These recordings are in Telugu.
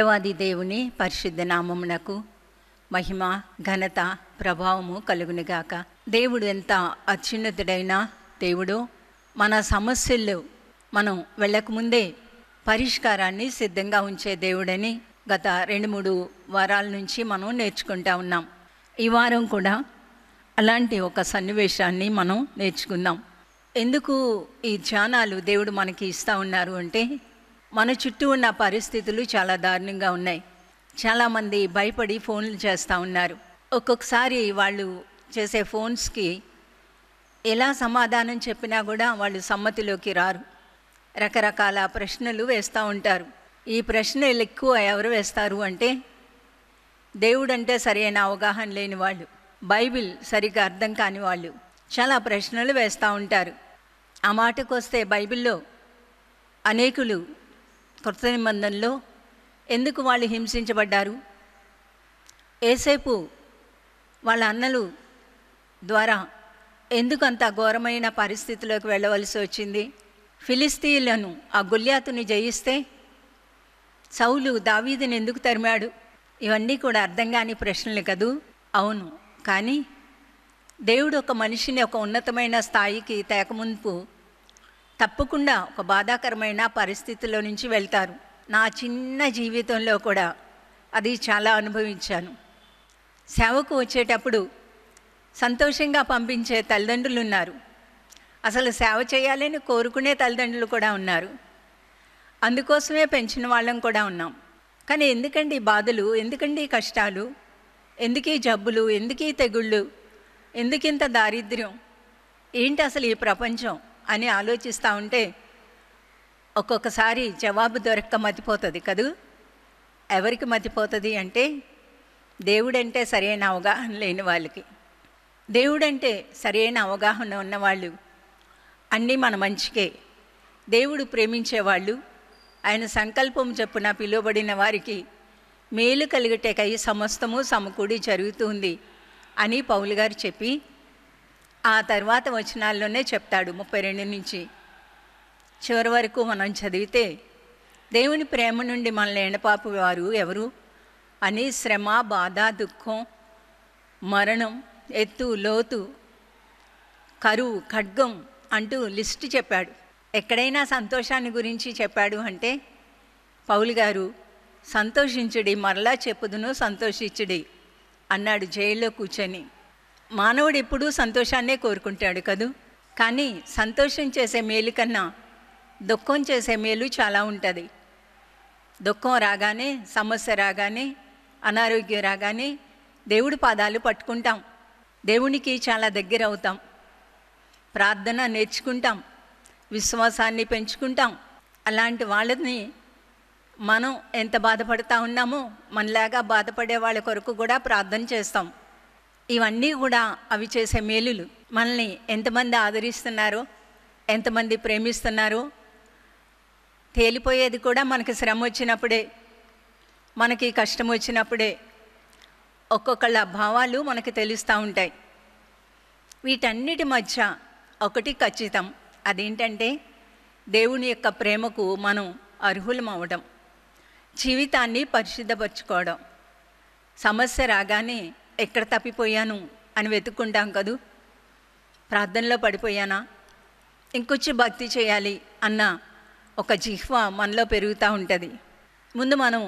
దేవాది దేవుని పరిశుద్ధ నామమునకు మహిమ ఘనత ప్రభావము కలుగునిగాక దేవుడు ఎంత అత్యున్నతుడైనా దేవుడు మన సమస్యలు మనం వెళ్ళకముందే పరిష్కారాన్ని సిద్ధంగా ఉంచే దేవుడని గత రెండు మూడు వారాల నుంచి మనం నేర్చుకుంటా ఉన్నాం ఈ వారం కూడా అలాంటి ఒక సన్నివేశాన్ని మనం నేర్చుకుందాం ఎందుకు ఈ ధ్యానాలు దేవుడు మనకి ఇస్తూ ఉన్నారు అంటే మన చుట్టూ ఉన్న పరిస్థితులు చాలా దారుణంగా ఉన్నాయి చాలామంది భయపడి ఫోన్లు చేస్తూ ఉన్నారు ఒక్కొక్కసారి వాళ్ళు చేసే ఫోన్స్కి ఎలా సమాధానం చెప్పినా కూడా వాళ్ళు సమ్మతిలోకి రారు రకరకాల ప్రశ్నలు వేస్తూ ఉంటారు ఈ ప్రశ్నలు ఎక్కువ ఎవరు వేస్తారు అంటే దేవుడంటే సరైన అవగాహన లేని వాళ్ళు బైబిల్ సరిగ్గా అర్థం కాని వాళ్ళు చాలా ప్రశ్నలు వేస్తూ ఉంటారు ఆ మాటకు వస్తే బైబిల్లో అనేకులు కృత నిబంధనలో ఎందుకు వాళ్ళు హింసించబడ్డారు ఏసేపు వాళ్ళ అన్నలు ద్వారా ఎందుకు అంత ఘోరమైన పరిస్థితిలోకి వెళ్ళవలసి వచ్చింది ఫిలిస్తీన్లను ఆ గుల్యాతుని జయిస్తే సౌలు దావీదిని ఎందుకు తరిమాడు ఇవన్నీ కూడా అర్థం కాని ప్రశ్నలు కదూ అవును కానీ దేవుడు ఒక మనిషిని ఒక ఉన్నతమైన స్థాయికి తేకముంపు తప్పకుండా ఒక బాధాకరమైన పరిస్థితుల్లో నుంచి వెళ్తారు నా చిన్న జీవితంలో కూడా అది చాలా అనుభవించాను సేవకు వచ్చేటప్పుడు సంతోషంగా పంపించే తల్లిదండ్రులు ఉన్నారు అసలు సేవ చేయాలని కోరుకునే తల్లిదండ్రులు కూడా ఉన్నారు అందుకోసమే పెంచిన వాళ్ళం కూడా ఉన్నాం కానీ ఎందుకండి బాధలు ఎందుకండి కష్టాలు ఎందుకీ జబ్బులు ఎందుకీ తెగుళ్ళు ఎందుకింత దారిద్ర్యం ఏంటి అసలు ఈ ప్రపంచం అని ఆలోచిస్తూ ఉంటే ఒక్కొక్కసారి జవాబు దొరక్క మతిపోతుంది కదూ ఎవరికి మతిపోతుంది అంటే దేవుడంటే సరైన అవగాహన లేని వాళ్ళకి దేవుడంటే సరైన అవగాహన ఉన్నవాళ్ళు అన్నీ మన మంచికే దేవుడు ప్రేమించేవాళ్ళు ఆయన సంకల్పం చెప్పున పిలువబడిన వారికి మేలు కలిగటేకై సమస్తము సమకూడి జరుగుతుంది అని పౌలు గారు చెప్పి ఆ తర్వాత వచనాల్లోనే చెప్తాడు ముప్పై రెండు నుంచి చివరి వరకు మనం చదివితే దేవుని ప్రేమ నుండి మన ఎండపాపు వారు ఎవరు అని శ్రమ బాధ దుఃఖం మరణం ఎత్తు లోతు కరువు ఖడ్గం అంటూ లిస్ట్ చెప్పాడు ఎక్కడైనా సంతోషాన్ని గురించి చెప్పాడు అంటే పౌలు గారు సంతోషించుడి మరలా చెప్పుదును సంతోషించుడి అన్నాడు జైల్లో కూర్చొని మానవుడు ఎప్పుడూ సంతోషాన్నే కోరుకుంటాడు కదూ కానీ సంతోషం చేసే మేలు కన్నా దుఃఖం చేసే మేలు చాలా ఉంటుంది దుఃఖం రాగానే సమస్య రాగానే అనారోగ్యం రాగానే దేవుడి పాదాలు పట్టుకుంటాం దేవునికి చాలా దగ్గర అవుతాం ప్రార్థన నేర్చుకుంటాం విశ్వాసాన్ని పెంచుకుంటాం అలాంటి వాళ్ళని మనం ఎంత బాధపడతా ఉన్నామో మనలాగా బాధపడే వాళ్ళ కొరకు కూడా ప్రార్థన చేస్తాం ఇవన్నీ కూడా అవి చేసే మేలులు మనల్ని ఎంతమంది ఆదరిస్తున్నారో ఎంతమంది ప్రేమిస్తున్నారో తేలిపోయేది కూడా మనకి శ్రమ వచ్చినప్పుడే మనకి కష్టం వచ్చినప్పుడే ఒక్కొక్కళ్ళ భావాలు మనకి తెలుస్తూ ఉంటాయి వీటన్నిటి మధ్య ఒకటి ఖచ్చితం అదేంటంటే దేవుని యొక్క ప్రేమకు మనం అర్హులం అవడం జీవితాన్ని పరిశుద్ధపరచుకోవడం సమస్య రాగానే ఎక్కడ తప్పిపోయాను అని వెతుక్కుంటాం కదూ ప్రార్థనలో పడిపోయానా ఇంకొచ్చి భక్తి చేయాలి అన్న ఒక జిహ్వ మనలో పెరుగుతూ ఉంటుంది ముందు మనం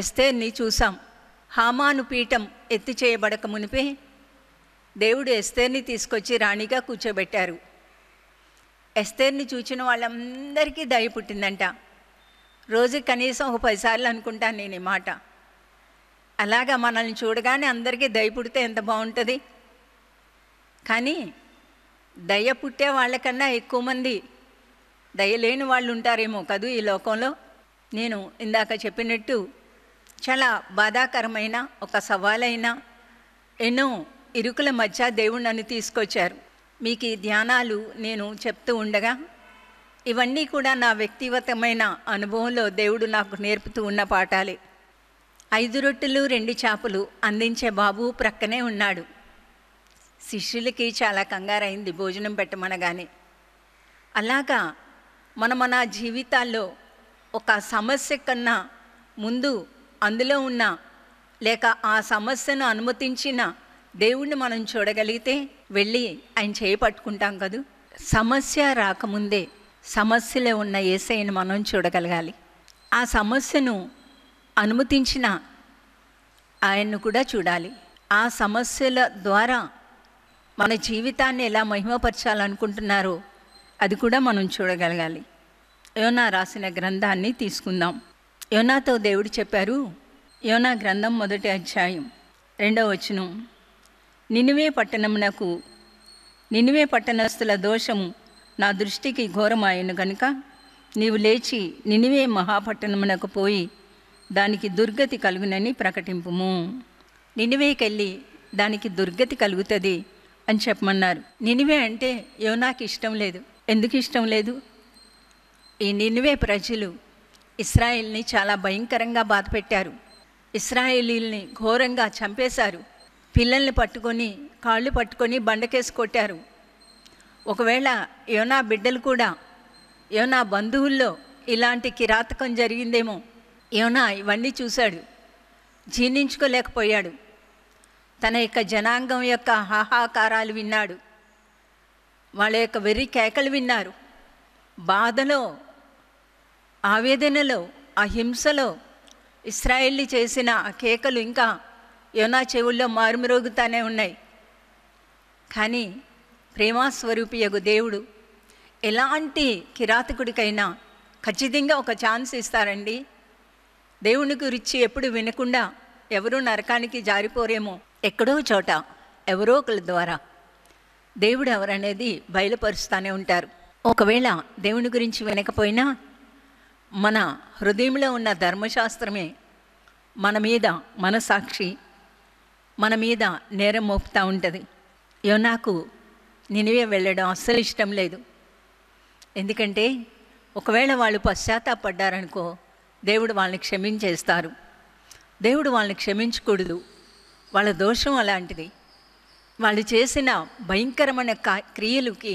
ఎస్తేర్ని చూసాం హామాను పీఠం ఎత్తి చేయబడక మునిపే దేవుడు ఎస్తేర్ని తీసుకొచ్చి రాణిగా కూర్చోబెట్టారు ఎస్తేర్ని చూచిన వాళ్ళందరికీ దయ పుట్టిందంట రోజు కనీసం ఒక పదిసార్లు అనుకుంటాను నేను ఈ మాట అలాగా మనల్ని చూడగానే అందరికీ దయ పుడితే ఎంత బాగుంటుంది కానీ దయ పుట్టే వాళ్ళకన్నా ఎక్కువ మంది దయలేని వాళ్ళు ఉంటారేమో కదూ ఈ లోకంలో నేను ఇందాక చెప్పినట్టు చాలా బాధాకరమైన ఒక సవాలైన ఎన్నో ఇరుకుల మధ్య దేవుడు నన్ను తీసుకొచ్చారు మీకు ఈ ధ్యానాలు నేను చెప్తూ ఉండగా ఇవన్నీ కూడా నా వ్యక్తిగతమైన అనుభవంలో దేవుడు నాకు నేర్పుతూ ఉన్న పాఠాలే ఐదు రొట్టెలు రెండు చేపలు అందించే బాబు ప్రక్కనే ఉన్నాడు శిష్యులకి చాలా కంగారైంది భోజనం పెట్టమనగానే అలాగా మన మన జీవితాల్లో ఒక సమస్య కన్నా ముందు అందులో ఉన్న లేక ఆ సమస్యను అనుమతించిన దేవుణ్ణి మనం చూడగలిగితే వెళ్ళి ఆయన చేపట్టుకుంటాం కదూ సమస్య రాకముందే సమస్యలో ఉన్న ఏసైని మనం చూడగలగాలి ఆ సమస్యను అనుమతించిన ఆయన్ను కూడా చూడాలి ఆ సమస్యల ద్వారా మన జీవితాన్ని ఎలా మహిమపరచాలనుకుంటున్నారో అది కూడా మనం చూడగలగాలి యోనా రాసిన గ్రంథాన్ని తీసుకుందాం యోనాతో దేవుడు చెప్పారు యోనా గ్రంథం మొదటి అధ్యాయం రెండవ వచనం నినివే పట్టణమునకు నినివే పట్టణస్థుల దోషము నా దృష్టికి ఘోరమాయను గనుక నీవు లేచి నినివే మహాపట్టణమునకు పోయి దానికి దుర్గతి కలుగునని ప్రకటింపుము నినివేకెళ్ళి దానికి దుర్గతి కలుగుతుంది అని చెప్పమన్నారు నినివే అంటే యోనాకి ఇష్టం లేదు ఎందుకు ఇష్టం లేదు ఈ నినివే ప్రజలు ఇస్రాయిల్ని చాలా భయంకరంగా బాధపెట్టారు ఇస్రాయేలీల్ని ఘోరంగా చంపేశారు పిల్లల్ని పట్టుకొని కాళ్ళు పట్టుకొని బండకేసి కొట్టారు ఒకవేళ యోనా బిడ్డలు కూడా యోనా బంధువుల్లో ఇలాంటి కిరాతకం జరిగిందేమో ఏమన్నా ఇవన్నీ చూశాడు జీర్ణించుకోలేకపోయాడు తన యొక్క జనాంగం యొక్క హాహాకారాలు విన్నాడు వాళ్ళ యొక్క వెర్రి కేకలు విన్నారు బాధలో ఆవేదనలో ఆ హింసలో ఇస్రాయిల్ని చేసిన ఆ కేకలు ఇంకా యోనా చెవుల్లో మారుమరోగుతానే ఉన్నాయి కానీ ప్రేమాస్వరూపి యొక్క దేవుడు ఎలాంటి కిరాతకుడికైనా ఖచ్చితంగా ఒక ఛాన్స్ ఇస్తారండి దేవుని గురించి ఎప్పుడు వినకుండా ఎవరూ నరకానికి జారిపోరేమో ఎక్కడో చోట ఎవరో ఒకరి ద్వారా దేవుడు ఎవరనేది బయలుపరుస్తూనే ఉంటారు ఒకవేళ దేవుని గురించి వినకపోయినా మన హృదయంలో ఉన్న ధర్మశాస్త్రమే మన మీద మన సాక్షి మన మీద నేరం మోపుతూ ఉంటుంది నాకు నినివే వెళ్ళడం అస్సలు ఇష్టం లేదు ఎందుకంటే ఒకవేళ వాళ్ళు పశ్చాత్తాపడ్డారనుకో దేవుడు వాళ్ళని క్షమించేస్తారు దేవుడు వాళ్ళని క్షమించకూడదు వాళ్ళ దోషం అలాంటిది వాళ్ళు చేసిన భయంకరమైన క్రియలకి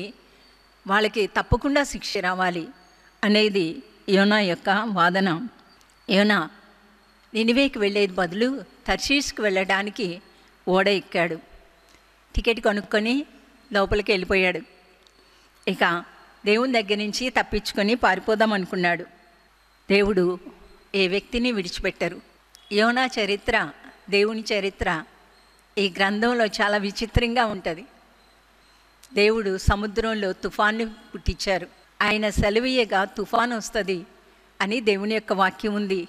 వాళ్ళకి తప్పకుండా శిక్ష రావాలి అనేది యోనా యొక్క వాదన యోనా నినివేకి వెళ్ళేది బదులు తర్షీస్కి వెళ్ళడానికి ఓడ ఎక్కాడు టికెట్ కొనుక్కొని లోపలికి వెళ్ళిపోయాడు ఇక దేవుని దగ్గర నుంచి తప్పించుకొని పారిపోదాం అనుకున్నాడు దేవుడు ఏ వ్యక్తిని విడిచిపెట్టరు యోనా చరిత్ర దేవుని చరిత్ర ఈ గ్రంథంలో చాలా విచిత్రంగా ఉంటుంది దేవుడు సముద్రంలో తుఫాను పుట్టించారు ఆయన సెలవీయగా తుఫాను వస్తుంది అని దేవుని యొక్క వాక్యం ఉంది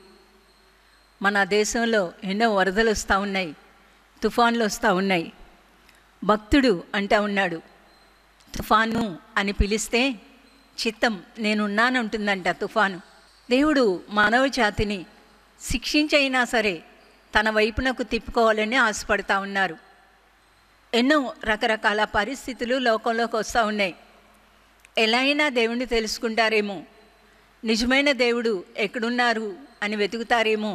మన దేశంలో ఎన్నో వరదలు వస్తూ ఉన్నాయి తుఫాన్లు వస్తూ ఉన్నాయి భక్తుడు అంటూ ఉన్నాడు తుఫాను అని పిలిస్తే చిత్తం నేనున్నానంటుందంట తుఫాను దేవుడు మానవ జాతిని శిక్షించైనా సరే తన వైపునకు తిప్పుకోవాలని ఆశపడతా ఉన్నారు ఎన్నో రకరకాల పరిస్థితులు లోకంలోకి వస్తూ ఉన్నాయి ఎలా అయినా దేవుణ్ణి తెలుసుకుంటారేమో నిజమైన దేవుడు ఎక్కడున్నారు అని వెతుకుతారేమో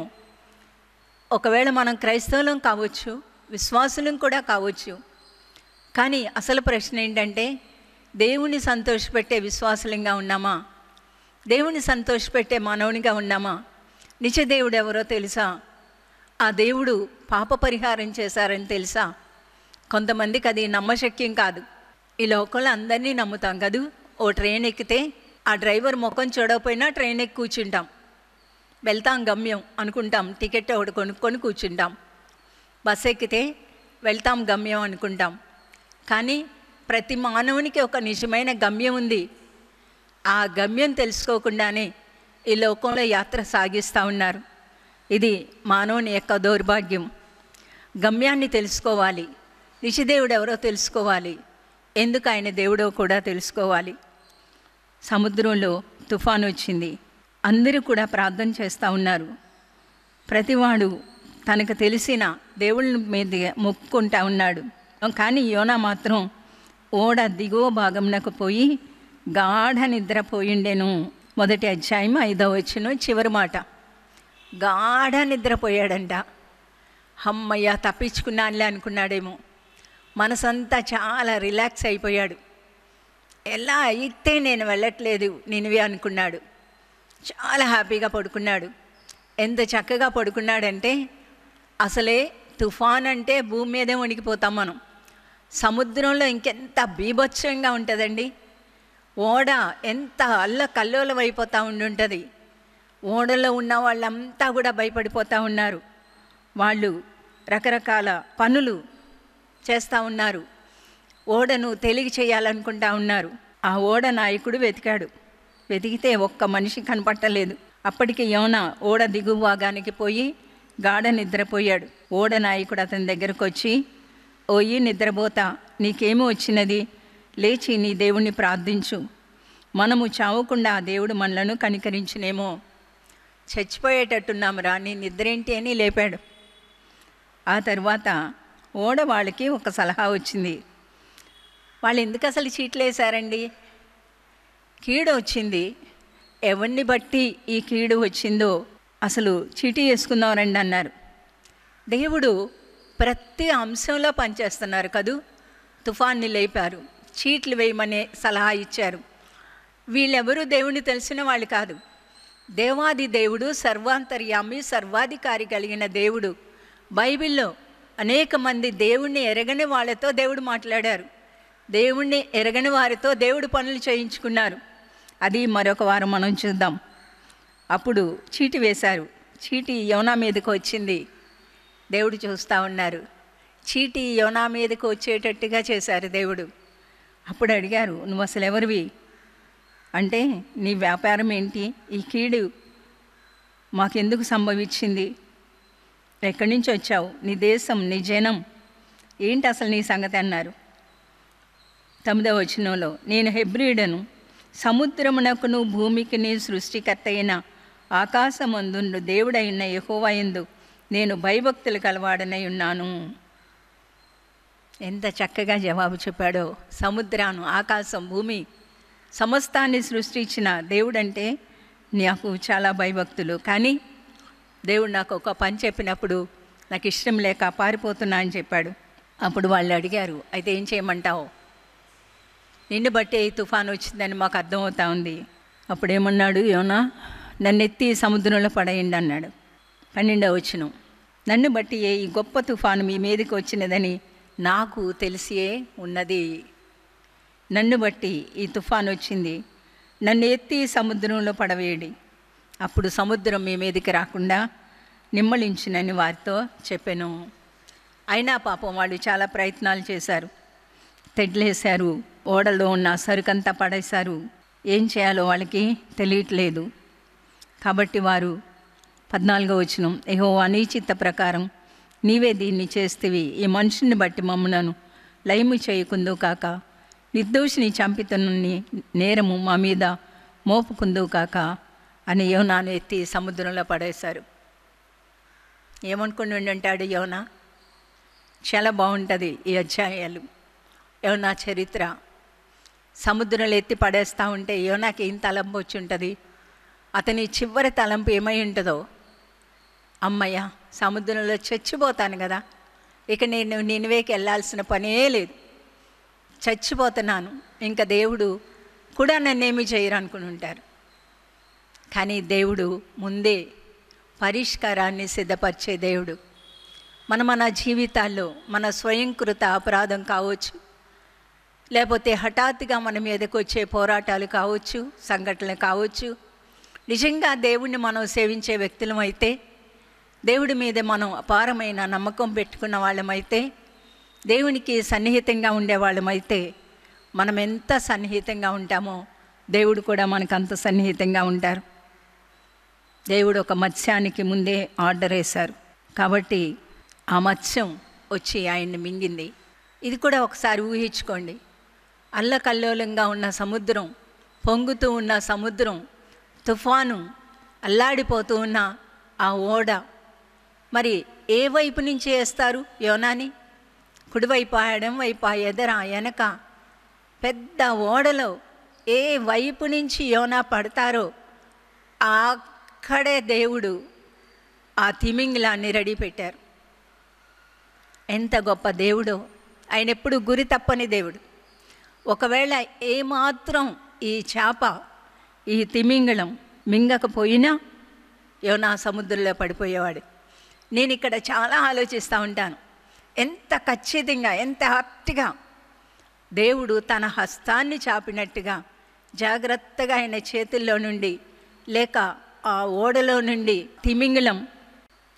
ఒకవేళ మనం క్రైస్తవులం కావచ్చు విశ్వాసులం కూడా కావచ్చు కానీ అసలు ప్రశ్న ఏంటంటే దేవుణ్ణి సంతోషపెట్టే విశ్వాసులంగా ఉన్నామా దేవుని సంతోషపెట్టే మానవునిగా ఉన్నామా నిజ దేవుడు ఎవరో తెలుసా ఆ దేవుడు పాప పరిహారం చేశారని తెలుసా కొంతమందికి అది నమ్మశక్యం కాదు ఈ లోకల్ అందరినీ నమ్ముతాం కదూ ఓ ట్రైన్ ఎక్కితే ఆ డ్రైవర్ ముఖం చూడకపోయినా ట్రైన్ ఎక్కి కూర్చుంటాం వెళ్తాం గమ్యం అనుకుంటాం టికెట్ ఒకటి కొనుక్కొని కూర్చుంటాం బస్ ఎక్కితే వెళ్తాం గమ్యం అనుకుంటాం కానీ ప్రతి మానవునికి ఒక నిజమైన గమ్యం ఉంది ఆ గమ్యం తెలుసుకోకుండానే ఈ లోకంలో యాత్ర సాగిస్తూ ఉన్నారు ఇది మానవుని యొక్క దౌర్భాగ్యం గమ్యాన్ని తెలుసుకోవాలి ఋషిదేవుడు ఎవరో తెలుసుకోవాలి ఎందుకు ఆయన దేవుడో కూడా తెలుసుకోవాలి సముద్రంలో తుఫాను వచ్చింది అందరూ కూడా ప్రార్థన చేస్తూ ఉన్నారు ప్రతివాడు తనకు తెలిసిన దేవుళ్ళ మీద మొక్కుకుంటా ఉన్నాడు కానీ యోనా మాత్రం ఓడ దిగువ భాగంనకు పోయి గాఢ నిద్రపోయిండెను మొదటి అధ్యాయం ఐదో వచ్చిన చివరి మాట గాఢ నిద్రపోయాడంట హమ్మయ్య తప్పించుకున్నానులే అనుకున్నాడేమో మనసంతా చాలా రిలాక్స్ అయిపోయాడు ఎలా అయితే నేను వెళ్ళట్లేదు నేనువి అనుకున్నాడు చాలా హ్యాపీగా పడుకున్నాడు ఎంత చక్కగా పడుకున్నాడంటే అసలే తుఫాన్ అంటే భూమి మీదే వణికిపోతాం మనం సముద్రంలో ఇంకెంత బీభత్సంగా ఉంటుందండి ఓడ ఎంత అల్ల కల్లోలం అయిపోతూ ఉండుంటుంది ఓడలో ఉన్న వాళ్ళంతా కూడా భయపడిపోతూ ఉన్నారు వాళ్ళు రకరకాల పనులు చేస్తూ ఉన్నారు ఓడను తెలివి చేయాలనుకుంటా ఉన్నారు ఆ ఓడ నాయకుడు వెతికాడు వెతికితే ఒక్క మనిషి కనపట్టలేదు అప్పటికి యోన ఓడ దిగువాగానికి పోయి గాఢ నిద్రపోయాడు ఓడ నాయకుడు అతని దగ్గరకు వచ్చి ఓయి నిద్రపోతా నీకేమి వచ్చినది లేచి నీ దేవుణ్ణి ప్రార్థించు మనము చావకుండా దేవుడు మనలను కనికరించినేమో చచ్చిపోయేటట్టున్నాం రా నీ నిద్రేంటి అని లేపాడు ఆ తర్వాత ఓడ వాళ్ళకి ఒక సలహా వచ్చింది వాళ్ళు ఎందుకు అసలు చీట్లు వేశారండి కీడు వచ్చింది ఎవరిని బట్టి ఈ కీడు వచ్చిందో అసలు చీటీ వేసుకుందాం రండి అన్నారు దేవుడు ప్రతి అంశంలో పనిచేస్తున్నారు కదూ తుఫాన్ని లేపారు చీట్లు వేయమనే సలహా ఇచ్చారు వీళ్ళెవరూ దేవుని తెలిసిన వాళ్ళు కాదు దేవాది దేవుడు సర్వాంతర్యామి సర్వాధికారి కలిగిన దేవుడు బైబిల్లో అనేక మంది దేవుణ్ణి ఎరగని వాళ్ళతో దేవుడు మాట్లాడారు దేవుణ్ణి ఎరగని వారితో దేవుడు పనులు చేయించుకున్నారు అది మరొక వారం మనం చూద్దాం అప్పుడు చీటి వేశారు చీటి యోనా మీదకు వచ్చింది దేవుడు చూస్తూ ఉన్నారు చీటి యోనా మీదకు వచ్చేటట్టుగా చేశారు దేవుడు అప్పుడు అడిగారు నువ్వు అసలు ఎవరివి అంటే నీ వ్యాపారం ఏంటి ఈ కీడు మాకెందుకు సంభవించింది ఎక్కడి నుంచి వచ్చావు నీ దేశం నీ జనం ఏంటి అసలు నీ సంగతి అన్నారు తొమ్మిదవ వచనంలో నేను హెబ్రిడను సముద్రమునకును భూమికిని సృష్టికర్త అయిన ఆకాశమందు దేవుడైన యహోవా ఎందు నేను భయభక్తులు కలవాడనై ఉన్నాను ఎంత చక్కగా జవాబు చెప్పాడో సముద్రాను ఆకాశం భూమి సమస్తాన్ని సృష్టించిన దేవుడంటే నాకు చాలా భయభక్తులు కానీ దేవుడు నాకు ఒక పని చెప్పినప్పుడు నాకు ఇష్టం లేక పారిపోతున్నా అని చెప్పాడు అప్పుడు వాళ్ళు అడిగారు అయితే ఏం చేయమంటావు నిన్ను బట్టి తుఫాన్ వచ్చిందని మాకు అర్థమవుతా ఉంది అప్పుడు ఏమన్నాడు యోనా నన్ను ఎత్తి సముద్రంలో పడేయండి అన్నాడు పన్నెండవ వచ్చును నన్ను బట్టి ఏ ఈ గొప్ప తుఫాను మీ మీదకి వచ్చినదని నాకు తెలిసియే ఉన్నది నన్ను బట్టి ఈ తుఫాన్ వచ్చింది నన్ను ఎత్తి సముద్రంలో పడవేయడి అప్పుడు సముద్రం మీ మీదకి రాకుండా నిమ్మలించినని వారితో చెప్పాను అయినా పాపం వాళ్ళు చాలా ప్రయత్నాలు చేశారు తెడ్లేశారు ఓడలో ఉన్న సరుకంతా పడేశారు ఏం చేయాలో వాళ్ళకి తెలియట్లేదు కాబట్టి వారు పద్నాలుగో వచ్చినం ఏహో అనిచిత్త ప్రకారం నీవే దీన్ని చేస్తేవి ఈ మనిషిని బట్టి మమ్మునను లయము చేయకుందో కాక నిర్దోషిని చంపితనుని నేరము మా మీద మోపుకుందో కాక అని యోనాను ఎత్తి సముద్రంలో పడేశారు ఏమనుకుని ఉంటాడు యోనా చాలా బాగుంటుంది ఈ అధ్యాయాలు యోనా చరిత్ర సముద్రంలో ఎత్తి పడేస్తూ ఉంటే యోనాకి ఏం తలంపు వచ్చి ఉంటుంది అతని చివరి తలంపు ఏమై ఉంటుందో అమ్మయ్య సముద్రంలో చచ్చిపోతాను కదా ఇక నేను నినివేకి వెళ్ళాల్సిన పనే లేదు చచ్చిపోతున్నాను ఇంకా దేవుడు కూడా నన్నేమి చేయరు అనుకుని ఉంటారు కానీ దేవుడు ముందే పరిష్కారాన్ని సిద్ధపరిచే దేవుడు మన మన జీవితాల్లో మన స్వయంకృత అపరాధం కావచ్చు లేకపోతే హఠాత్తుగా మన మీదకు వచ్చే పోరాటాలు కావచ్చు సంఘటనలు కావచ్చు నిజంగా దేవుణ్ణి మనం సేవించే వ్యక్తులం అయితే దేవుడి మీద మనం అపారమైన నమ్మకం పెట్టుకున్న వాళ్ళమైతే దేవునికి సన్నిహితంగా ఉండేవాళ్ళమైతే మనం ఎంత సన్నిహితంగా ఉంటామో దేవుడు కూడా మనకు అంత సన్నిహితంగా ఉంటారు దేవుడు ఒక మత్స్యానికి ముందే ఆర్డర్ వేశారు కాబట్టి ఆ మత్స్యం వచ్చి ఆయన్ని మింగింది ఇది కూడా ఒకసారి ఊహించుకోండి అల్లకల్లోలంగా ఉన్న సముద్రం పొంగుతూ ఉన్న సముద్రం తుఫాను అల్లాడిపోతూ ఉన్న ఆ ఓడ మరి ఏ వైపు నుంచి వేస్తారు యోనాని కుడివైపు ఎడం వైపు ఎదర వెనక పెద్ద ఓడలో ఏ వైపు నుంచి యోనా పడతారో అక్కడే దేవుడు ఆ తిమింగిలాన్ని రెడీ పెట్టారు ఎంత గొప్ప దేవుడో ఆయన ఎప్పుడు గురి తప్పని దేవుడు ఒకవేళ ఏమాత్రం ఈ చేప ఈ తిమింగిలం మింగకపోయినా యోనా సముద్రంలో పడిపోయేవాడు నేను ఇక్కడ చాలా ఆలోచిస్తూ ఉంటాను ఎంత ఖచ్చితంగా ఎంత ఆప్తిగా దేవుడు తన హస్తాన్ని చాపినట్టుగా జాగ్రత్తగా ఆయన చేతుల్లో నుండి లేక ఆ ఓడలో నుండి తిమింగిలం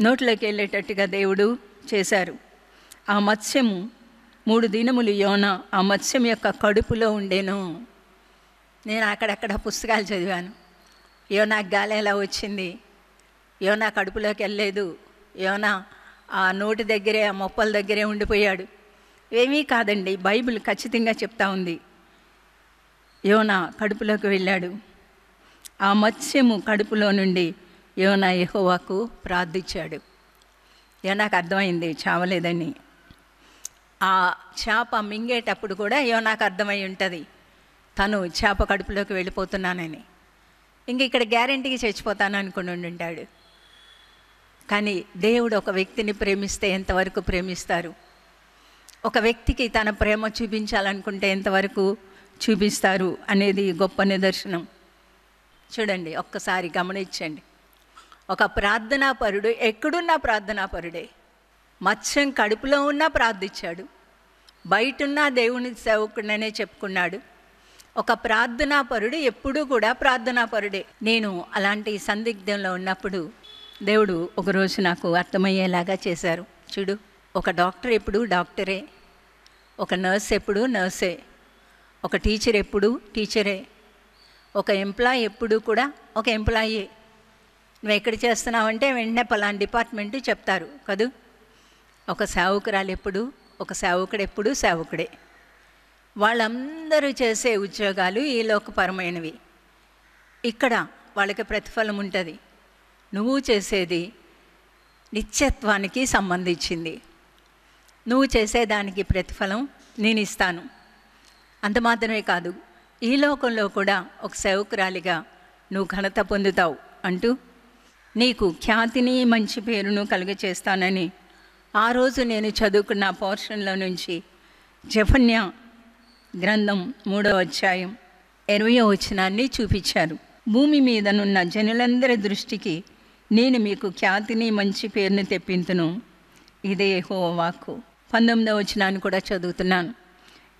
నోట్లోకి వెళ్ళేటట్టుగా దేవుడు చేశారు ఆ మత్స్యము మూడు దినములు యోన ఆ మత్స్యం యొక్క కడుపులో ఉండేను నేను అక్కడక్కడ పుస్తకాలు చదివాను యోనా గాలి ఎలా వచ్చింది యోనా కడుపులోకి వెళ్ళలేదు ఏమన్నా ఆ నోటి దగ్గరే ఆ మొప్పల దగ్గరే ఉండిపోయాడు ఏమీ కాదండి బైబిల్ ఖచ్చితంగా చెప్తా ఉంది యోనా కడుపులోకి వెళ్ళాడు ఆ మత్స్యము కడుపులో నుండి యోనా యహోవాకు ప్రార్థించాడు యోనాకు అర్థమైంది చావలేదని ఆ చేప మింగేటప్పుడు కూడా యోనాకు అర్థమై ఉంటుంది తను చేప కడుపులోకి వెళ్ళిపోతున్నానని ఇంక ఇక్కడ గ్యారంటీకి చచ్చిపోతాను అనుకుని ఉంటాడు కానీ దేవుడు ఒక వ్యక్తిని ప్రేమిస్తే ఎంతవరకు ప్రేమిస్తారు ఒక వ్యక్తికి తన ప్రేమ చూపించాలనుకుంటే ఎంతవరకు చూపిస్తారు అనేది గొప్ప నిదర్శనం చూడండి ఒక్కసారి గమనించండి ఒక ప్రార్థనాపరుడు ఎక్కడున్నా ప్రార్థనాపరుడే మత్స్యం కడుపులో ఉన్నా ప్రార్థించాడు బయటున్న దేవుని సేవకుడనే చెప్పుకున్నాడు ఒక ప్రార్థనాపరుడు ఎప్పుడూ కూడా ప్రార్థనాపరుడే నేను అలాంటి సందిగ్ధంలో ఉన్నప్పుడు దేవుడు ఒకరోజు నాకు అర్థమయ్యేలాగా చేశారు చూడు ఒక డాక్టర్ ఎప్పుడు డాక్టరే ఒక నర్స్ ఎప్పుడు నర్సే ఒక టీచర్ ఎప్పుడు టీచరే ఒక ఎంప్లాయ్ ఎప్పుడు కూడా ఒక ఎంప్లాయీ నువ్వు ఎక్కడ చేస్తున్నావంటే వెంటనే పలాన్ డిపార్ట్మెంట్ చెప్తారు కదూ ఒక సేవకురాలు ఎప్పుడు ఒక సేవకుడు ఎప్పుడు సేవకుడే వాళ్ళందరూ చేసే ఉద్యోగాలు ఈ లోకపరమైనవి ఇక్కడ వాళ్ళకి ప్రతిఫలం ఉంటుంది నువ్వు చేసేది నిత్యత్వానికి సంబంధించింది నువ్వు చేసేదానికి ప్రతిఫలం నేను ఇస్తాను అంత మాత్రమే కాదు ఈ లోకంలో కూడా ఒక సేవకురాలిగా నువ్వు ఘనత పొందుతావు అంటూ నీకు ఖ్యాతిని మంచి పేరును కలుగచేస్తానని ఆ రోజు నేను చదువుకున్న పోర్షన్లో నుంచి జఫన్య గ్రంథం మూడవ అధ్యాయం ఇరవయో వచనాన్ని చూపించారు భూమి మీదనున్న జనులందరి దృష్టికి నేను మీకు ఖ్యాతిని మంచి పేరుని తెప్పింతును ఇదే హో వాక్కు పంతొమ్మిదో వచ్చినాన్ని కూడా చదువుతున్నాను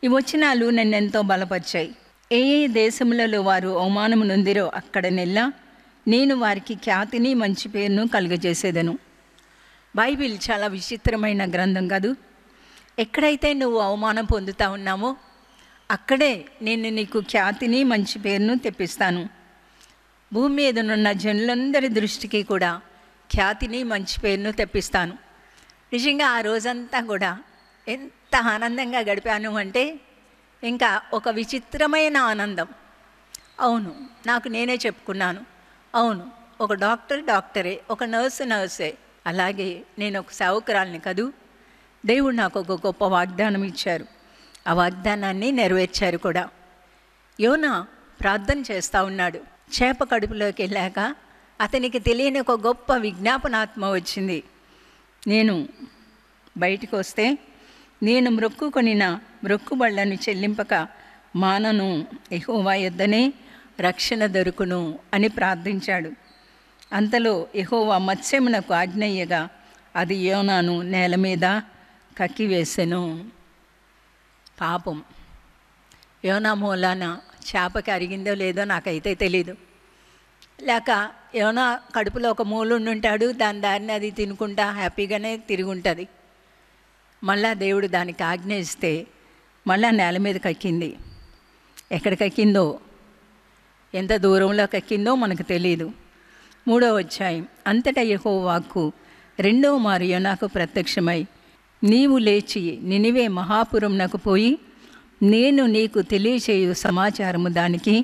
ఈ వచనాలు నన్ను ఎంతో బలపరిచాయి ఏ ఏ దేశములలో వారు అవమానం నొందిరో అక్కడ నెల్ల నేను వారికి ఖ్యాతిని మంచి పేరును కలుగజేసేదను బైబిల్ చాలా విచిత్రమైన గ్రంథం కాదు ఎక్కడైతే నువ్వు అవమానం పొందుతా ఉన్నామో అక్కడే నేను నీకు ఖ్యాతిని మంచి పేరును తెప్పిస్తాను భూమి మీదనున్న జనులందరి దృష్టికి కూడా ఖ్యాతిని మంచి పేరును తెప్పిస్తాను నిజంగా ఆ రోజంతా కూడా ఎంత ఆనందంగా గడిపాను అంటే ఇంకా ఒక విచిత్రమైన ఆనందం అవును నాకు నేనే చెప్పుకున్నాను అవును ఒక డాక్టర్ డాక్టరే ఒక నర్సు నర్సే అలాగే నేను ఒక సేవకురాలిని కదూ దేవుడు నాకు ఒక గొప్ప వాగ్దానం ఇచ్చారు ఆ వాగ్దానాన్ని నెరవేర్చారు కూడా యోనా ప్రార్థన చేస్తూ ఉన్నాడు చేప కడుపులోకి వెళ్ళాక అతనికి తెలియని ఒక గొప్ప విజ్ఞాపనాత్మ వచ్చింది నేను బయటకు వస్తే నేను మ్రొక్కుకొనిన మ్రొక్కుబళ్లను చెల్లింపక మానను ఎహోవా యొద్దనే రక్షణ దొరుకును అని ప్రార్థించాడు అంతలో ఎహోవా మత్స్యమునకు ఆజ్ఞయ్యగా అది యోనాను నేల మీద కక్కివేసెను పాపం యోనా మూలాన చేప కరిగిందో లేదో నాకైతే తెలీదు లేక ఏమైనా కడుపులో ఒక మూలుండి ఉంటాడు దాని దారిని అది తినుకుంటా హ్యాపీగానే తిరుగుంటుంది మళ్ళా దేవుడు దానికి ఆజ్ఞ ఇస్తే మళ్ళా నేల మీద కక్కింది ఎక్కడ కక్కిందో ఎంత దూరంలో కక్కిందో మనకు తెలియదు మూడో వచ్చాయి అంతటా యహో వాక్కు రెండవ మారు నాకు ప్రత్యక్షమై నీవు లేచి నినివే మహాపురం నాకు పోయి నేను నీకు తెలియచేయు సమాచారము దానికి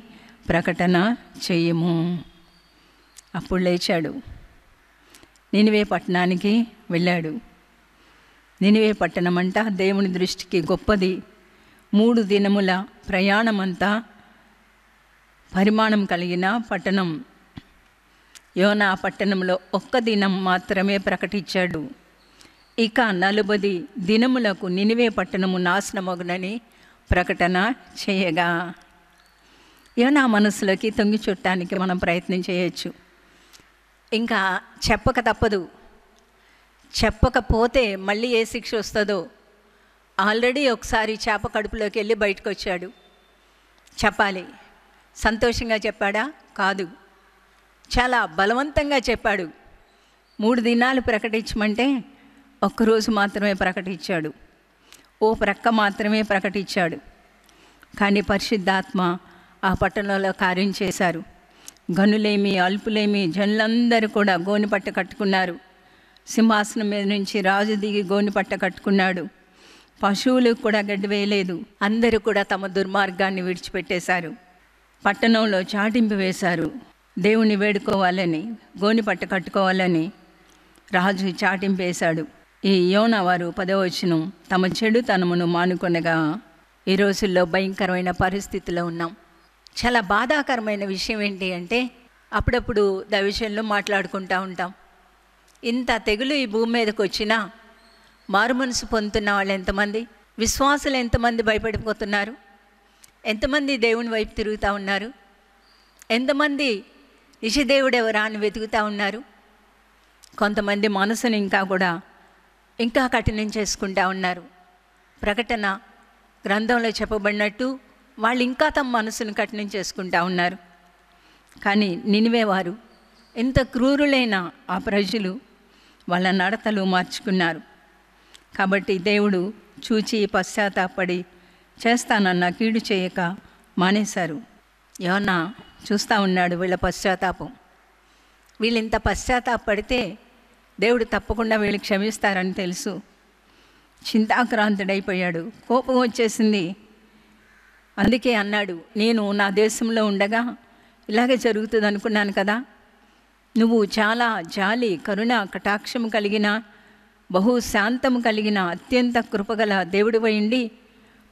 ప్రకటన చేయము అప్పుడు లేచాడు నినివే పట్టణానికి వెళ్ళాడు నినివే పట్టణం అంట దేవుని దృష్టికి గొప్పది మూడు దినముల ప్రయాణమంతా పరిమాణం కలిగిన పట్టణం యోనా పట్టణంలో ఒక్క దినం మాత్రమే ప్రకటించాడు ఇక నలభై దినములకు నినివే పట్టణము నాశనమగునని ప్రకటన చేయగా ఇవి నా మనసులోకి తొంగి చుట్టానికి మనం ప్రయత్నం చేయొచ్చు ఇంకా చెప్పక తప్పదు చెప్పకపోతే మళ్ళీ ఏ శిక్ష వస్తుందో ఆల్రెడీ ఒకసారి చేప కడుపులోకి వెళ్ళి బయటకు వచ్చాడు చెప్పాలి సంతోషంగా చెప్పాడా కాదు చాలా బలవంతంగా చెప్పాడు మూడు దినాలు ప్రకటించమంటే ఒక్కరోజు మాత్రమే ప్రకటించాడు ఓ ప్రక్క మాత్రమే ప్రకటించాడు కానీ పరిశుద్ధాత్మ ఆ పట్టణంలో కార్యం చేశారు గనులేమి అల్పులేమి జనులందరూ కూడా గోనిపట్ట కట్టుకున్నారు సింహాసనం మీద నుంచి రాజు దిగి గోనిపట్ట కట్టుకున్నాడు పశువులకు కూడా గడ్డి వేయలేదు అందరూ కూడా తమ దుర్మార్గాన్ని విడిచిపెట్టేశారు పట్టణంలో చాటింపు వేశారు దేవుని వేడుకోవాలని గోనిపట్ట కట్టుకోవాలని రాజు చాటింపేశాడు ఈ యోన వారు పదవచనం తమ చెడుతనమును మానుకొనగా ఈ రోజుల్లో భయంకరమైన పరిస్థితిలో ఉన్నాం చాలా బాధాకరమైన విషయం ఏంటి అంటే అప్పుడప్పుడు దా విషయంలో మాట్లాడుకుంటూ ఉంటాం ఇంత తెగులు ఈ భూమి మీదకి వచ్చినా మారుమనసు పొందుతున్న వాళ్ళు ఎంతమంది విశ్వాసులు ఎంతమంది భయపడిపోతున్నారు ఎంతమంది దేవుని వైపు తిరుగుతూ ఉన్నారు ఎంతమంది నిజదేవుడెవరా అని వెతుకుతూ ఉన్నారు కొంతమంది మనసును ఇంకా కూడా ఇంకా కఠినం చేసుకుంటా ఉన్నారు ప్రకటన గ్రంథంలో చెప్పబడినట్టు వాళ్ళు ఇంకా తమ మనసును కఠినం చేసుకుంటా ఉన్నారు కానీ నినివేవారు ఎంత క్రూరులైన ఆ ప్రజలు వాళ్ళ నడతలు మార్చుకున్నారు కాబట్టి దేవుడు చూచి పశ్చాత్తాపడి చేస్తానన్న కీడు చేయక మానేశారు యోనా చూస్తూ ఉన్నాడు వీళ్ళ పశ్చాత్తాపం వీళ్ళింత పశ్చాత్తాపడితే దేవుడు తప్పకుండా వీళ్ళు క్షమిస్తారని తెలుసు చింతాక్రాంతుడైపోయాడు కోపం వచ్చేసింది అందుకే అన్నాడు నేను నా దేశంలో ఉండగా ఇలాగే జరుగుతుంది అనుకున్నాను కదా నువ్వు చాలా జాలి కరుణ కటాక్షము కలిగిన బహు కలిగిన అత్యంత కృపగల దేవుడు ఉండి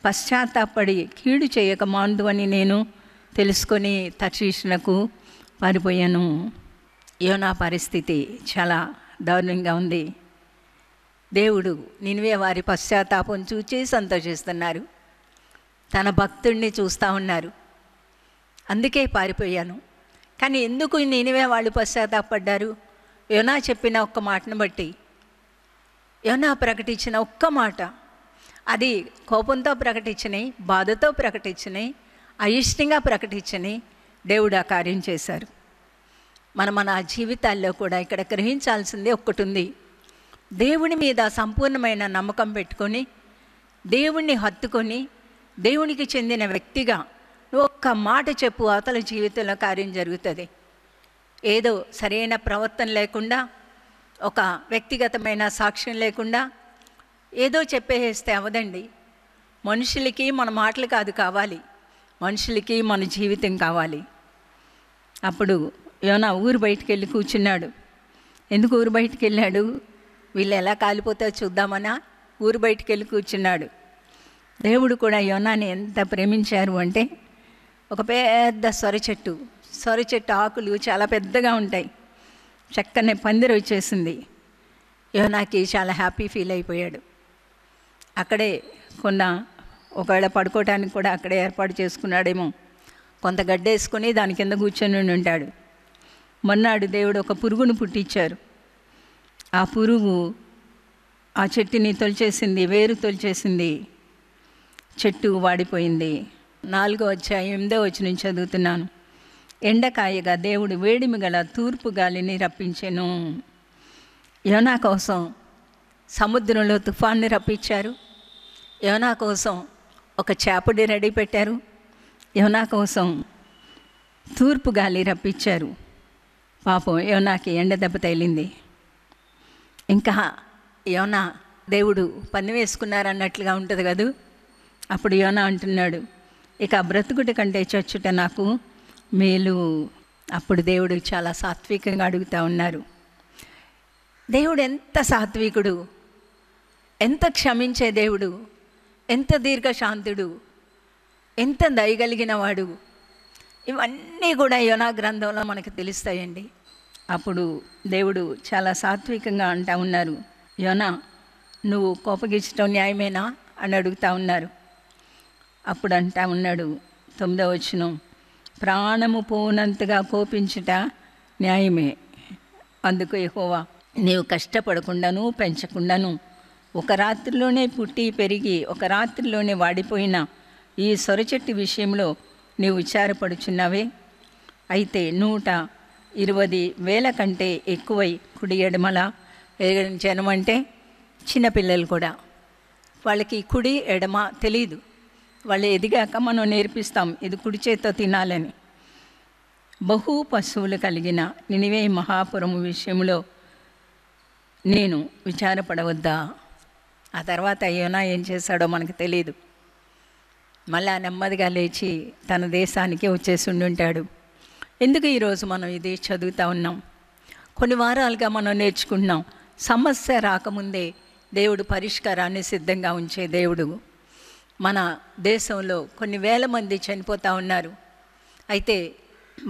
పశ్చాత్తాపడి కీడు చేయక మాందు అని నేను తెలుసుకొని తర్శీషణకు పారిపోయాను యోనా పరిస్థితి చాలా దారుణంగా ఉంది దేవుడు నినివే వారి పశ్చాత్తాపం చూచి సంతోషిస్తున్నారు తన భక్తుడిని చూస్తూ ఉన్నారు అందుకే పారిపోయాను కానీ ఎందుకు నేనివే వాళ్ళు పశ్చాత్తాపడ్డారు యోనా చెప్పిన ఒక్క మాటను బట్టి యోనా ప్రకటించిన ఒక్క మాట అది కోపంతో ప్రకటించని బాధతో ప్రకటించని అయిష్టంగా ప్రకటించని దేవుడు ఆ కార్యం చేశారు మనం మన జీవితాల్లో కూడా ఇక్కడ గ్రహించాల్సిందే ఒక్కటి ఉంది దేవుని మీద సంపూర్ణమైన నమ్మకం పెట్టుకొని దేవుణ్ణి హత్తుకొని దేవునికి చెందిన వ్యక్తిగా ఒక్క మాట చెప్పు అవతల జీవితంలో కార్యం జరుగుతుంది ఏదో సరైన ప్రవర్తన లేకుండా ఒక వ్యక్తిగతమైన సాక్ష్యం లేకుండా ఏదో చెప్పేస్తే అవదండి మనుషులకి మన మాటలు కాదు కావాలి మనుషులకి మన జీవితం కావాలి అప్పుడు యోనా ఊరు బయటికి వెళ్ళి కూర్చున్నాడు ఎందుకు ఊరు బయటికి వెళ్ళాడు వీళ్ళు ఎలా కాలిపోతారో చూద్దామనా ఊరు బయటికి వెళ్ళి కూర్చున్నాడు దేవుడు కూడా యోనాని ఎంత ప్రేమించారు అంటే ఒక పెద్ద స్వర చెట్టు స్వర చెట్టు ఆకులు చాలా పెద్దగా ఉంటాయి చక్కనే పందిరి వచ్చేసింది యోనాకి చాలా హ్యాపీ ఫీల్ అయిపోయాడు అక్కడే కొన్న ఒకవేళ పడుకోవటానికి కూడా అక్కడే ఏర్పాటు చేసుకున్నాడేమో కొంత గడ్డ వేసుకొని దాని కింద కూర్చొని ఉంటాడు మన్నాడు దేవుడు ఒక పురుగును పుట్టించారు ఆ పురుగు ఆ చెట్టుని తొలిచేసింది వేరు తొలిచేసింది చెట్టు వాడిపోయింది నాలుగో అధ్యాయం ఎనిమిదో వచ్చి నుంచి చదువుతున్నాను ఎండకాయగా దేవుడు వేడిమి గల తూర్పు గాలిని రప్పించాను యోనా కోసం సముద్రంలో తుఫాన్ని రప్పించారు యోనా కోసం ఒక చేపడి రెడీ పెట్టారు యోనా కోసం తూర్పు గాలి రప్పించారు పాపం యోనాకి ఎండ దెబ్బ తగిలింది ఇంకా యోనా దేవుడు పన్ను వేసుకున్నారన్నట్లుగా ఉంటుంది కదూ అప్పుడు యోనా అంటున్నాడు ఇక బ్రతుకుట కంటే చచ్చుట నాకు మేలు అప్పుడు దేవుడు చాలా సాత్వికంగా అడుగుతూ ఉన్నారు దేవుడు ఎంత సాత్వికుడు ఎంత క్షమించే దేవుడు ఎంత దీర్ఘశాంతుడు ఎంత దయగలిగిన వాడు ఇవన్నీ కూడా యోనా గ్రంథంలో మనకు తెలుస్తాయండి అప్పుడు దేవుడు చాలా సాత్వికంగా అంటా ఉన్నారు యోనా నువ్వు కోపగించడం న్యాయమేనా అని అడుగుతా ఉన్నారు అప్పుడు అంటా ఉన్నాడు తొమ్మిదవ వచ్చిన ప్రాణము పోనంతగా కోపించుట న్యాయమే అందుకు ఎహోవా నీవు కష్టపడకుండాను పెంచకుండాను ఒక రాత్రిలోనే పుట్టి పెరిగి ఒక రాత్రిలోనే వాడిపోయిన ఈ సొరచెట్టు విషయంలో నీవు విచారపడుచున్నావే అయితే నూట ఇరవై వేల కంటే ఎక్కువై కుడి ఎడమల జనం అంటే చిన్నపిల్లలు కూడా వాళ్ళకి కుడి ఎడమ తెలియదు వాళ్ళు ఎదిగాక మనం నేర్పిస్తాం ఇది కుడి చేత్తో తినాలని బహు పశువులు కలిగిన నినివే మహాపురం విషయంలో నేను విచారపడవద్దా ఆ తర్వాత అయ్యోనా ఏం చేశాడో మనకు తెలియదు మళ్ళా నెమ్మదిగా లేచి తన దేశానికే వచ్చేసి ఉండుంటాడు ఎందుకు ఈరోజు మనం ఇది చదువుతూ ఉన్నాం కొన్ని వారాలుగా మనం నేర్చుకుంటున్నాం సమస్య రాకముందే దేవుడు పరిష్కారాన్ని సిద్ధంగా ఉంచే దేవుడు మన దేశంలో కొన్ని వేల మంది చనిపోతూ ఉన్నారు అయితే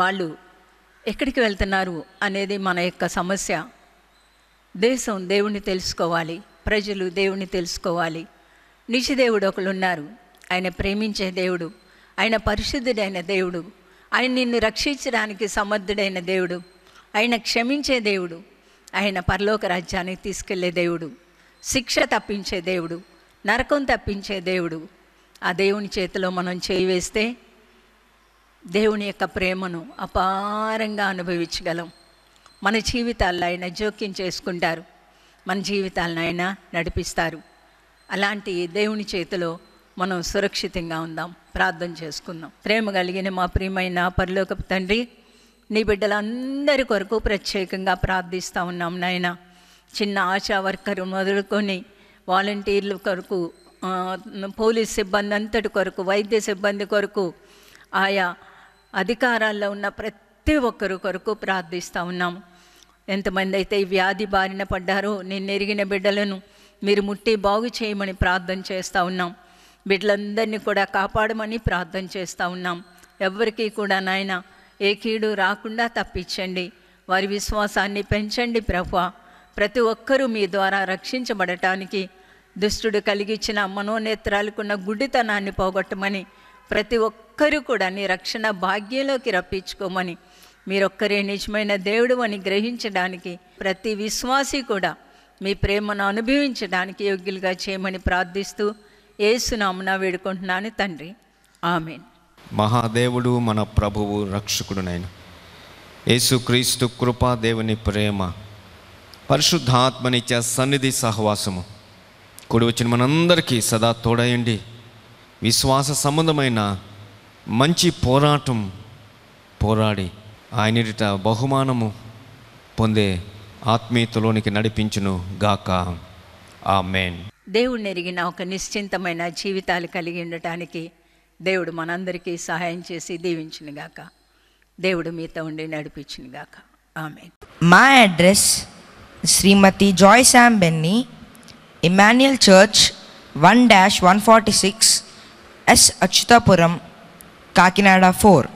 వాళ్ళు ఎక్కడికి వెళ్తున్నారు అనేది మన యొక్క సమస్య దేశం దేవుణ్ణి తెలుసుకోవాలి ప్రజలు దేవుణ్ణి తెలుసుకోవాలి నిజ దేవుడు ఒకళ్ళు ఉన్నారు ఆయన ప్రేమించే దేవుడు ఆయన పరిశుద్ధుడైన దేవుడు ఆయన నిన్ను రక్షించడానికి సమర్థుడైన దేవుడు ఆయన క్షమించే దేవుడు ఆయన పరలోక రాజ్యానికి తీసుకెళ్లే దేవుడు శిక్ష తప్పించే దేవుడు నరకం తప్పించే దేవుడు ఆ దేవుని చేతిలో మనం చేయి వేస్తే దేవుని యొక్క ప్రేమను అపారంగా అనుభవించగలం మన జీవితాల్లో ఆయన జోక్యం చేసుకుంటారు మన జీవితాలను ఆయన నడిపిస్తారు అలాంటి దేవుని చేతిలో మనం సురక్షితంగా ఉందాం ప్రార్థన చేసుకుందాం ప్రేమ కలిగిన మా ప్రియమైన పరిలోక తండ్రి నీ బిడ్డలందరి కొరకు ప్రత్యేకంగా ప్రార్థిస్తూ ఉన్నాం నాయన చిన్న ఆశా వర్కర్ మొదలుకొని వాలంటీర్ల కొరకు పోలీస్ సిబ్బంది అంతటి కొరకు వైద్య సిబ్బంది కొరకు ఆయా అధికారాల్లో ఉన్న ప్రతి ఒక్కరు కొరకు ప్రార్థిస్తూ ఉన్నాం ఎంతమంది అయితే ఈ వ్యాధి బారిన పడ్డారో నేను ఎరిగిన బిడ్డలను మీరు ముట్టి బాగు చేయమని ప్రార్థన చేస్తూ ఉన్నాం బిడ్డలందరినీ కూడా కాపాడమని ప్రార్థన చేస్తూ ఉన్నాం ఎవరికీ కూడా నాయన ఏ కీడు రాకుండా తప్పించండి వారి విశ్వాసాన్ని పెంచండి ప్రభా ప్రతి ఒక్కరూ మీ ద్వారా రక్షించబడటానికి దుష్టుడు కలిగించిన మనోనేత్రాలకున్న గుడ్డితనాన్ని పోగొట్టమని ప్రతి ఒక్కరూ కూడా నీ రక్షణ భాగ్యంలోకి రప్పించుకోమని మీరొక్కరే నిజమైన దేవుడు అని గ్రహించడానికి ప్రతి విశ్వాసీ కూడా మీ ప్రేమను అనుభవించడానికి యోగ్యులుగా చేయమని ప్రార్థిస్తూ ఏసునామున వేడుకుంటున్నాను తండ్రి ఆమె మహాదేవుడు మన ప్రభువు రక్షకుడునైన యేసుక్రీస్తు కృపా దేవుని ప్రేమ పరిశుద్ధాత్మనిచ్చే సన్నిధి సహవాసము కూడి వచ్చిన మనందరికీ సదా తోడయండి విశ్వాస సంబంధమైన మంచి పోరాటం పోరాడి ఆయన బహుమానము పొందే ఆత్మీయతలోనికి నడిపించును గాక ఆ మేన్ దేవుణ్ణి ఎరిగిన ఒక నిశ్చింతమైన జీవితాలు కలిగి ఉండటానికి దేవుడు మనందరికీ సహాయం చేసి గాక దేవుడు మీతో ఉండి గాక ఆమె మా address Shrimati Joy Sam Benny Emmanuel church one dash one forty six S Achyutapuram Kakinada four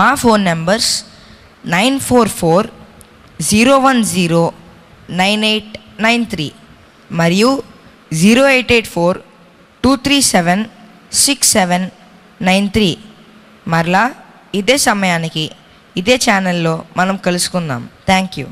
మా phone numbers nine four four zero one zero nine eight nine three మరియు zero eight eight four two three seven six seven nine three మరలా ఇదే సమయానికి ఇదే ఛానల్లో మనం కలుసుకుందాం థ్యాంక్ యూ